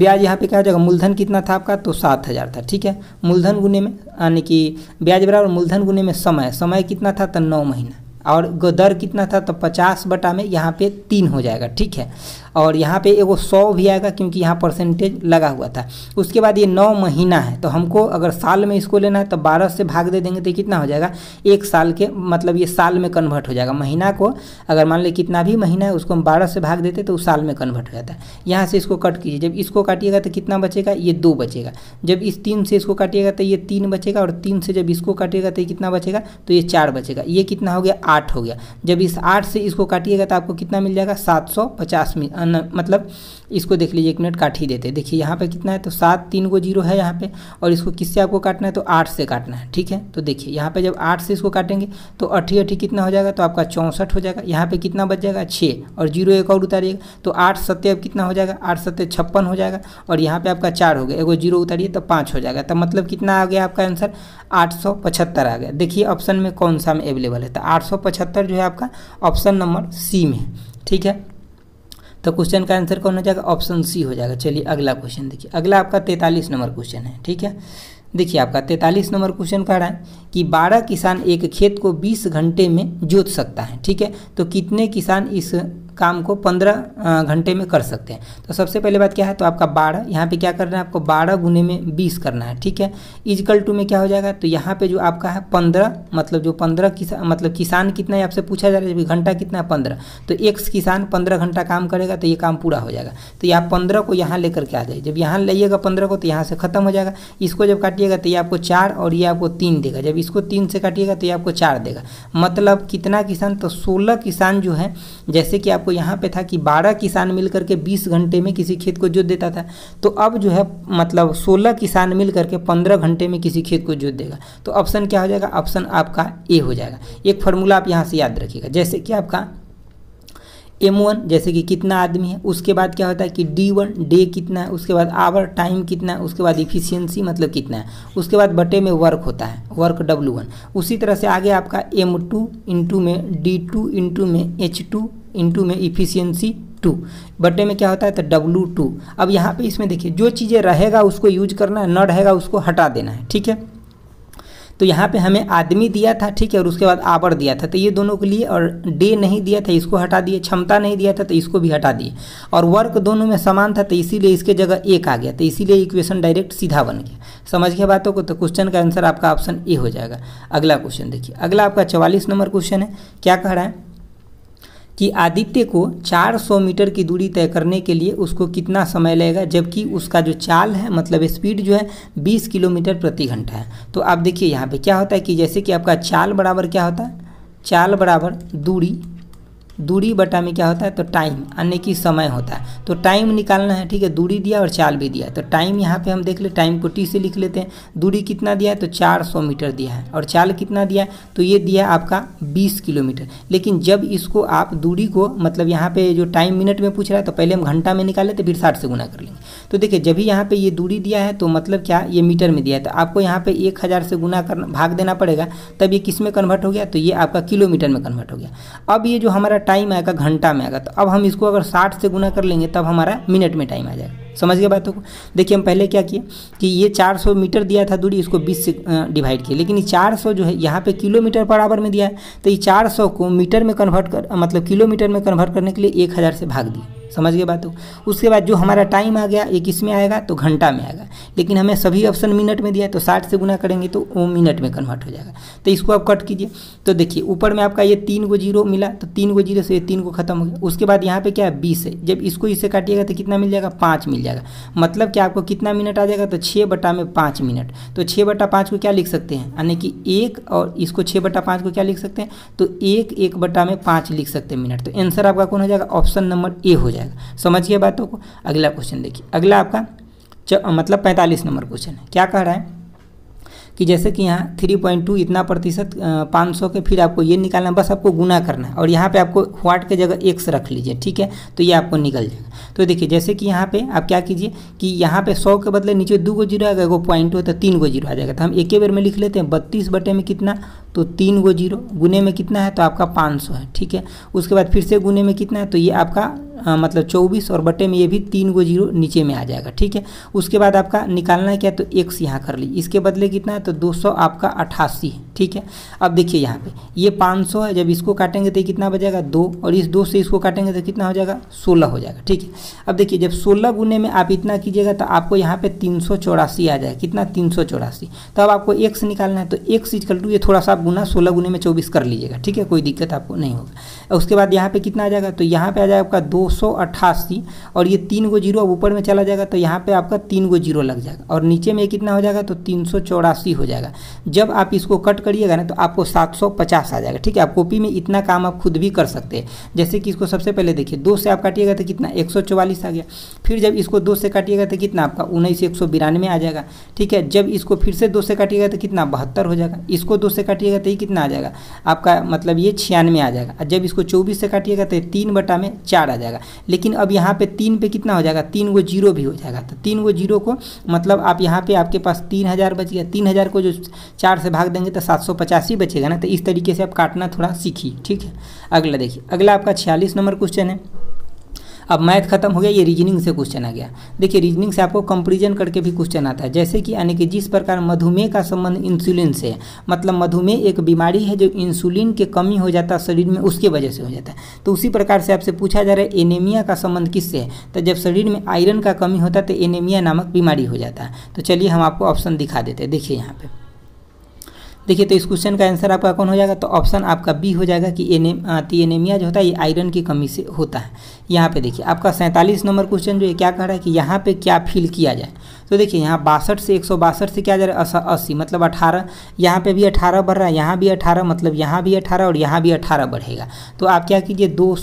ब्याज यहाँ पे क्या हो जाएगा मूलधन कितना था आपका तो सात हज़ार था ठीक है मूलधन गुने में यानी कि ब्याज बराबर मूलधन गुने में समय समय कितना था तो नौ महीना और दर कितना था तो पचास बटा में यहाँ पे तीन हो जाएगा ठीक है और यहाँ पे एगो सौ भी आएगा क्योंकि यहाँ परसेंटेज लगा हुआ था उसके बाद ये नौ महीना है तो हमको अगर साल में इसको लेना है तो बारह से भाग दे देंगे तो कितना हो जाएगा एक साल के मतलब ये साल में कन्वर्ट हो जाएगा महीना को अगर मान लें कितना भी महीना है उसको हम बारह से भाग देते तो उस साल में कन्वर्ट हो जाता है यहाँ से इसको कट कीजिए जब इसको काटिएगा तो कितना बचेगा ये दो बचेगा जब इस तीन से इसको काटिएगा तो ये तीन बचेगा और तीन से जब इसको काटिएगा तो कितना बचेगा तो ये चार बचेगा ये कितना हो गया आठ हो गया जब इस आठ से इसको काटिएगा तो आपको कितना मिल जाएगा सात सौ पचास न, मतलब इसको देख लीजिए एक मिनट काट ही देते देखिए यहाँ पे कितना है तो सात तीन को जीरो है यहाँ पे और इसको किससे आपको काटना है तो आठ से काटना है ठीक है तो देखिए यहाँ पे जब आठ से इसको काटेंगे तो अठी अठी कितना हो जाएगा तो आपका चौंसठ हो जाएगा यहाँ पे कितना बच जाएगा छः और जीरो एक और उतारिएगा तो आठ सत्य अब कितना हो जाएगा आठ सत्य छप्पन हो जाएगा और यहाँ पर आपका चार हो गया एगो जीरो उतारिए तो पाँच हो जाएगा तो मतलब कितना आ गया आपका आंसर आठ सौ पचहत्तर आ गया देखिए ऑप्शन में कौन सा में अवेलेबल है तो आठ सौ पचहत्तर जो है आपका ऑप्शन नंबर सी में ठीक है तो क्वेश्चन का आंसर कौन हो जाएगा ऑप्शन सी हो जाएगा चलिए अगला क्वेश्चन देखिए अगला आपका तैंतालीस नंबर क्वेश्चन है ठीक है देखिए आपका तैंतालीस नंबर क्वेश्चन कह रहा है कि बारह किसान एक खेत को बीस घंटे में जोत सकता है ठीक है तो कितने किसान इस काम को पंद्रह घंटे में कर सकते हैं तो सबसे पहले बात क्या है तो आपका बारह यहाँ पे क्या करना है आपको बारह गुने में बीस करना है ठीक है इजकल टू में क्या हो जाएगा तो यहाँ पे जो आपका है पंद्रह मतलब जो पंद्रह किसान मतलब किसान कितना है आपसे पूछा जा रहा है घंटा कितना है पंद्रह तो एक किसान पंद्रह घंटा काम करेगा तो ये काम पूरा हो जाएगा तो यहाँ पंद्रह को यहाँ लेकर के आ जाए जब यहाँ लाइएगा पंद्रह को तो यहाँ से खत्म हो जाएगा इसको जब काटिएगा तो ये आपको चार और ये आपको तीन देगा जब इसको तीन से काटिएगा तो ये आपको चार देगा मतलब कितना किसान तो सोलह किसान जो है जैसे कि आपको को यहाँ पे था कि 12 किसान मिल करके 20 घंटे में किसी खेत को जोत देता था तो अब जो है मतलब 16 किसान मिल करके 15 घंटे में किसी खेत को जोत देगा तो ऑप्शन क्या हो जाएगा ऑप्शन आपका ए हो जाएगा एक फार्मूला आप यहाँ से याद रखिएगा जैसे कि आपका एम वन जैसे कि कितना आदमी है उसके बाद क्या होता है कि डी वन डे कितना है उसके बाद आवर टाइम कितना है उसके बाद इफिशियंसी मतलब कितना है उसके बाद बटे में वर्क होता है वर्क डब्ल्यू वन उसी तरह से आगे आपका एम टू इंटू में डी टू इंटू में एच टू इंटू में इफिशियंसी टू बटे में क्या होता है तो डब्लू टू अब यहाँ पे इसमें देखिए जो चीज़ें रहेगा उसको यूज करना है न रहेगा उसको हटा देना है ठीक है तो यहाँ पे हमें आदमी दिया था ठीक है और उसके बाद आवर दिया था तो ये दोनों के लिए और डे नहीं दिया था इसको हटा दिए क्षमता नहीं दिया था तो इसको भी हटा दिए और वर्क दोनों में समान था तो इसीलिए इसके जगह एक आ गया तो इसीलिए इक्वेशन डायरेक्ट सीधा बन गया समझ गया बातों को तो क्वेश्चन का आंसर आपका ऑप्शन ए हो जाएगा अगला क्वेश्चन देखिए अगला आपका चवालीस नंबर क्वेश्चन है क्या कह रहा है कि आदित्य को 400 मीटर की दूरी तय करने के लिए उसको कितना समय लगेगा जबकि उसका जो चाल है मतलब स्पीड जो है 20 किलोमीटर प्रति घंटा है तो आप देखिए यहाँ पे क्या होता है कि जैसे कि आपका चाल बराबर क्या होता है चाल बराबर दूरी दूरी बटा में क्या होता है तो टाइम यानी कि समय होता है तो टाइम निकालना है ठीक है दूरी दिया और चाल भी दिया तो टाइम यहाँ पे हम देख ले टाइम को टी से लिख लेते हैं दूरी कितना दिया है तो 400 मीटर दिया है और चाल कितना दिया है तो ये दिया आपका 20 किलोमीटर लेकिन जब इसको आप दूरी को मतलब यहाँ पे जो टाइम मिनट में पूछ रहा है तो पहले हम घंटा में निकाल लेते फिर साठ से गुना कर लेंगे तो देखिए जब भी यहाँ पर ये दूरी दिया है तो मतलब क्या ये मीटर में दिया है तो आपको यहाँ पर एक से गुना करना भाग देना पड़ेगा तब ये किस में कन्वर्ट हो गया तो ये आपका किलोमीटर में कन्वर्ट हो गया अब ये जो हमारा टाइम आएगा घंटा में आएगा तो अब हम इसको अगर साठ से गुना कर लेंगे तब हमारा मिनट में टाइम आ जाएगा समझ गए बातों को देखिए हम पहले क्या किए कि ये 400 मीटर दिया था दूरी इसको 20 से डिवाइड किए लेकिन ये 400 जो है यहाँ पे किलोमीटर पर आवर में दिया है तो ये 400 को मीटर में कन्वर्ट कर मतलब किलोमीटर में कन्वर्ट करने के लिए 1000 से भाग दिए समझ गए बात हो उसके बाद जो हमारा टाइम आ गया ये किस में आएगा तो घंटा में आएगा लेकिन हमें सभी ऑप्शन मिनट में दिया है तो साठ से गुना करेंगे तो वो मिनट में कन्वर्ट हो जाएगा तो इसको आप कट कीजिए तो देखिए ऊपर में आपका ये तीन को जीरो मिला तो तीन को जीरो से ये तीन को खत्म हो गया उसके बाद यहाँ पर क्या है बीस है जब इसको इसे काटिएगा तो कितना मिल जाएगा पाँच मिल जाएगा मतलब कि आपको कितना मिनट आ जाएगा तो छः बटा में पाँच मिनट तो छः बटा पाँच को क्या लिख सकते हैं यानी कि एक और इसको छः बटा पाँच को क्या लिख सकते हैं तो एक एक बटा में पाँच लिख सकते हैं मिनट तो आंसर आपका कौन हो जाएगा ऑप्शन नंबर ए हो जाएगा जाएगा समझ गया बातों को अगला क्वेश्चन देखिए अगला आपका मतलब पैंतालीस नंबर क्वेश्चन है क्या कह रहा है कि जैसे कि यहाँ थ्री पॉइंट टू इतना प्रतिशत पाँच सौ के फिर आपको ये निकालना बस आपको गुना करना है और यहाँ पे आपको व्हाट के जगह एक्स रख लीजिए ठीक है तो ये आपको निकल जाएगा तो देखिए जैसे कि यहाँ पे आप क्या कीजिए कि यहाँ पे सौ के बदले नीचे दो गो जीरो आएगा एगो पॉइंट हो तो तीन गो जीरो आ जाएगा तो हम एक ही बार में लिख लेते हैं बत्तीस बटे में कितना तो तीन गो जीरो गुने में कितना है तो आपका पाँच सौ है ठीक है उसके बाद फिर से गुने में कितना है तो ये आपका आ, मतलब चौबीस और बटे में ये भी तीन गो जीरो नीचे में आ जाएगा ठीक है उसके बाद आपका निकालना है क्या तो एक्स यहाँ कर ली इसके बदले कितना है तो दो सौ आपका अट्ठासी है ठीक है अब देखिए यहाँ पे ये 500 है जब इसको काटेंगे तो कितना बजेगा दो और इस दो से इसको काटेंगे तो कितना हो जाएगा सोलह हो जाएगा ठीक है अब देखिए जब सोलह गुने में आप इतना कीजिएगा तो आपको यहाँ पे तीन आ जाएगा कितना तीन सौ तो अब आपको एक से निकालना है तो एक से इजकल टू ये थोड़ा सा आप गुना सोलह गुने में चौबीस कर लीजिएगा ठीक है कोई दिक्कत आपको नहीं होगा उसके बाद यहाँ पे कितना आ जाएगा तो यहाँ पे आ जाएगा आपका दो और ये तीन गो जीरो अब ऊपर में चला जाएगा तो यहाँ पे आपका तीन गो जीरो लग जाएगा और नीचे में कितना हो जाएगा तो तीन हो जाएगा जब आप इसको कट करिएगा ना तो आपको 750 आ जाएगा ठीक है आप कॉपी में इतना काम आप खुद भी कर सकते हैं जैसे कि इसको सबसे पहले देखिए दो से आप काटिएगा तो कितना एक आ गया फिर जब इसको दो से काटिएगा तो कितना आपका उन्नीस एक आ जाएगा ठीक है जब इसको फिर से दो से काटिएगा तो कितना बहत्तर हो जाएगा इसको दो से काटिएगा तो ये कितना आ जाएगा आपका मतलब ये छियानवे आ जाएगा जब इसको चौबीस से काटिएगा तो तीन बटा में चार आ जाएगा लेकिन अब यहाँ पे तीन पे कितना हो जाएगा तीन गो जीरो भी हो जाएगा तो तीन गो जीरो को मतलब आप यहाँ पे आपके पास तीन हज़ार बच गया तीन हज़ार को जो चार से भाग देंगे तो सात सौ पचासी बचेगा ना तो इस तरीके से आप काटना थोड़ा सीखिए ठीक है अगला देखिए अगला आपका छियालीस नंबर क्वेश्चन है अब मैथ खत्म हो गया ये रीजनिंग से क्वेश्चन आ गया देखिए रीजनिंग से आपको कंपेरिजन करके भी क्वेश्चन आता है जैसे कि यानी कि जिस प्रकार मधुमेह का संबंध इंसुलिन से है मतलब मधुमेह एक बीमारी है जो इंसुलिन के कमी हो जाता है शरीर में उसके वजह से हो जाता है तो उसी प्रकार से आपसे पूछा जा रहा है एनेमिया का संबंध किससे है तो जब शरीर में आयरन का कमी होता है तो एनेमिया नामक बीमारी हो जाता है तो चलिए हम आपको ऑप्शन दिखा देते हैं देखिए यहाँ पर देखिए तो इस क्वेश्चन का आंसर आपका कौन हो जाएगा तो ऑप्शन आपका बी हो जाएगा कि ती तो एनेमिया जो होता है ये आयरन की कमी से होता है यहाँ पे देखिए आपका सैंतालीस नंबर क्वेश्चन जो है क्या कह रहा है कि यहाँ पे क्या फील किया जाए तो देखिए यहाँ बासठ से एक से क्या जा रहा है अस्सी मतलब अठारह यहाँ पर भी अठारह बढ़ रहा है यहाँ भी अठारह मतलब यहाँ भी अठारह और यहाँ भी अठारह बढ़ेगा तो आप क्या कीजिए दो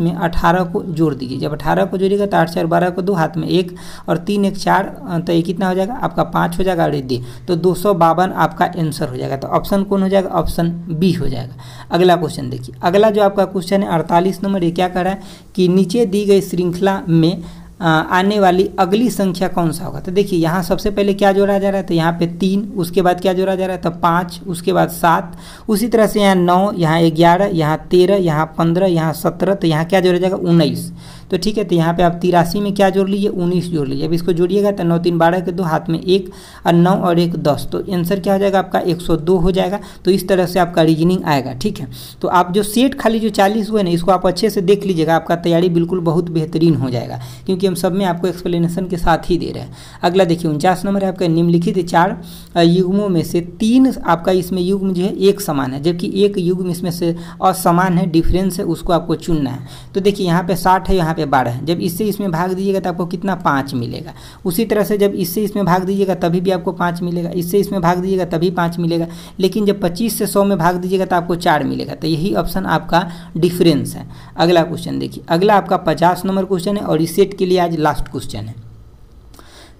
में अठारह को जोड़ दीजिए जब अठारह को जोड़िएगा तो आठ चार बारह को दो हाथ में एक और तीन एक चार तो ये कितना हो जाएगा आपका पाँच हो जाएगा और दी तो दो आपका आंसर हो जाएगा तो ऑप्शन कौन हो जाएगा ऑप्शन बी हो जाएगा अगला क्वेश्चन देखिए अगला जो आपका क्वेश्चन है अड़तालीस नंबर ये क्या कर रहा है कि नीचे दी गई श्रृंखला में आने वाली अगली संख्या कौन सा होगा तो देखिए यहाँ सबसे पहले क्या जोड़ा जा रहा है तो यहाँ पे तीन उसके बाद क्या जोड़ा जा रहा है तो पाँच उसके बाद सात उसी तरह से यहाँ नौ यहाँ ग्यारह यहाँ तेरह यहाँ पंद्रह यहाँ सत्रह तो यहाँ क्या जोड़ा जाएगा उन्नीस तो ठीक है तो यहाँ पे आप तिरासी में क्या जोड़ लीजिए उन्नीस जोड़ लीजिए अब इसको जोड़िएगा तो नौ तीन बारह के दो हाथ में एक और नौ और एक दस तो आंसर क्या हो जाएगा आपका एक सौ दो हो जाएगा तो इस तरह से आपका रीजनिंग आएगा ठीक है तो आप जो सेट खाली जो चालीस हुए ना इसको आप अच्छे से देख लीजिएगा आपका तैयारी बिल्कुल बहुत बेहतरीन हो जाएगा क्योंकि हम सब में आपको एक्सप्लेनेशन के साथ ही दे रहे हैं अगला देखिए उनचास नंबर है आपका निम्नलिखित चार युग्मों में से तीन आपका इसमें युग्म जो है एक समान है जबकि एक युग्म इसमें से असमान है डिफरेंस है उसको आपको चुनना है तो देखिए यहाँ पे साठ है यहाँ पे पे बारह जब इससे इसमें भाग दीजिएगा तो आपको कितना पाँच मिलेगा उसी तरह से जब इससे इसमें भाग दीजिएगा तभी भी आपको पाँच मिलेगा इससे इसमें भाग दीजिएगा तभी पाँच मिलेगा लेकिन जब पच्चीस से सौ में भाग दीजिएगा तो आपको चार मिलेगा तो यही ऑप्शन आपका डिफरेंस है अगला क्वेश्चन देखिए अगला आपका पचास नंबर क्वेश्चन है और इस सेट के लिए आज लास्ट क्वेश्चन है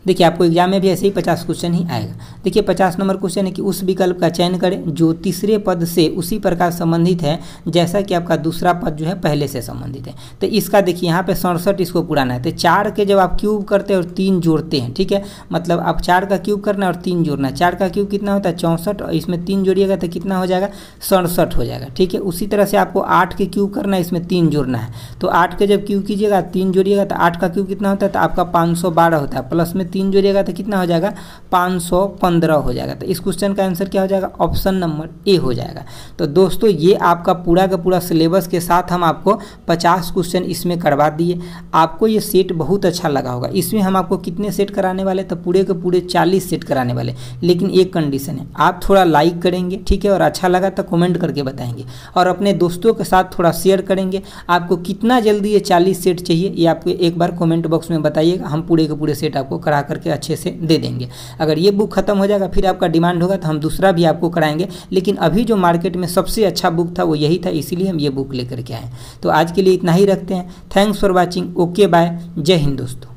देखिए आपको एग्जाम में भी ऐसे ही पचास क्वेश्चन ही आएगा देखिए पचास नंबर क्वेश्चन है कि उस विकल्प का चयन करें जो तीसरे पद से उसी प्रकार संबंधित है जैसा कि आपका दूसरा पद जो है पहले से संबंधित है तो इसका देखिए यहाँ पे सड़सठ इसको पुराना है तो चार के जब आप क्यूब करते हैं और तीन जोड़ते हैं ठीक है मतलब आप चार का क्यूब करना और तीन जोड़ना चार का क्यूब कितना होता है चौंसठ और इसमें तीन जोड़िएगा तो कितना हो जाएगा सड़सठ हो जाएगा ठीक है उसी तरह से आपको आठ के क्यूब करना है इसमें तीन जोड़ना है तो आठ के जब क्यूब कीजिएगा तीन जोड़िएगा तो आठ का क्यूब कितना होता है तो आपका पाँच होता है प्लस में तीन जोड़िएगा तो कितना हो जाएगा पाँच सौ पंद्रह हो जाएगा तो इस क्वेश्चन का आंसर क्या हो जाएगा ऑप्शन नंबर ए हो जाएगा तो दोस्तों ये आपका पूरा का पूरा सिलेबस के साथ हम आपको पचास क्वेश्चन इसमें करवा दिए आपको ये सेट बहुत अच्छा लगा होगा इसमें हम आपको कितने सेट कराने वाले तो पूरे के पूरे चालीस सेट कराने वाले लेकिन एक कंडीशन है आप थोड़ा लाइक करेंगे ठीक है और अच्छा लगा तो कमेंट करके बताएंगे और अपने दोस्तों के साथ थोड़ा शेयर करेंगे आपको कितना जल्दी ये चालीस सेट चाहिए ये आपको एक बार कमेंट बॉक्स में बताइएगा हम पूरे के पूरे सेट आपको करा करा करके अच्छे से दे देंगे अगर ये बुक खत्म हो जाएगा फिर आपका डिमांड होगा तो हम दूसरा भी आपको कराएंगे लेकिन अभी जो मार्केट में सबसे अच्छा बुक था वो यही था इसीलिए हम ये बुक लेकर के आए तो आज के लिए इतना ही रखते हैं thanks for watching okay bye जय हिंद दोस्तों